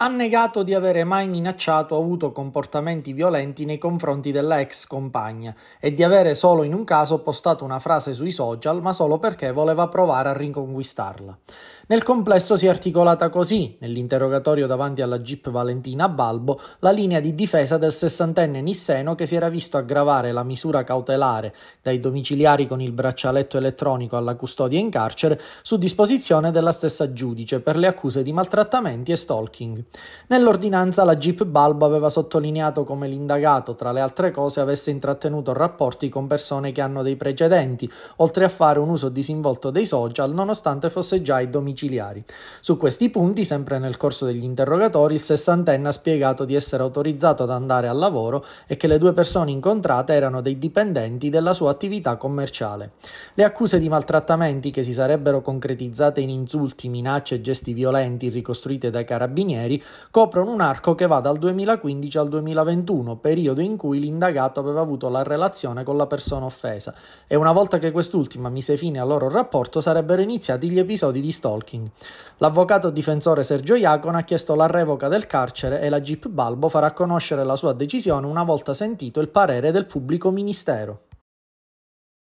ha negato di avere mai minacciato o avuto comportamenti violenti nei confronti della ex compagna e di avere solo in un caso postato una frase sui social, ma solo perché voleva provare a riconquistarla. Nel complesso si è articolata così, nell'interrogatorio davanti alla Jeep Valentina Balbo, la linea di difesa del sessantenne Nisseno che si era visto aggravare la misura cautelare dai domiciliari con il braccialetto elettronico alla custodia in carcere su disposizione della stessa giudice per le accuse di maltrattamenti e stalking. Nell'ordinanza la Jeep Balbo aveva sottolineato come l'indagato, tra le altre cose, avesse intrattenuto rapporti con persone che hanno dei precedenti, oltre a fare un uso disinvolto dei social, nonostante fosse già ai domiciliari. Su questi punti, sempre nel corso degli interrogatori, il sessantenne ha spiegato di essere autorizzato ad andare al lavoro e che le due persone incontrate erano dei dipendenti della sua attività commerciale. Le accuse di maltrattamenti che si sarebbero concretizzate in insulti, minacce e gesti violenti ricostruite dai carabinieri coprono un arco che va dal 2015 al 2021, periodo in cui l'indagato aveva avuto la relazione con la persona offesa, e una volta che quest'ultima mise fine al loro rapporto sarebbero iniziati gli episodi di stalking. L'avvocato difensore Sergio Iacon ha chiesto la revoca del carcere e la GIP Balbo farà conoscere la sua decisione una volta sentito il parere del pubblico ministero.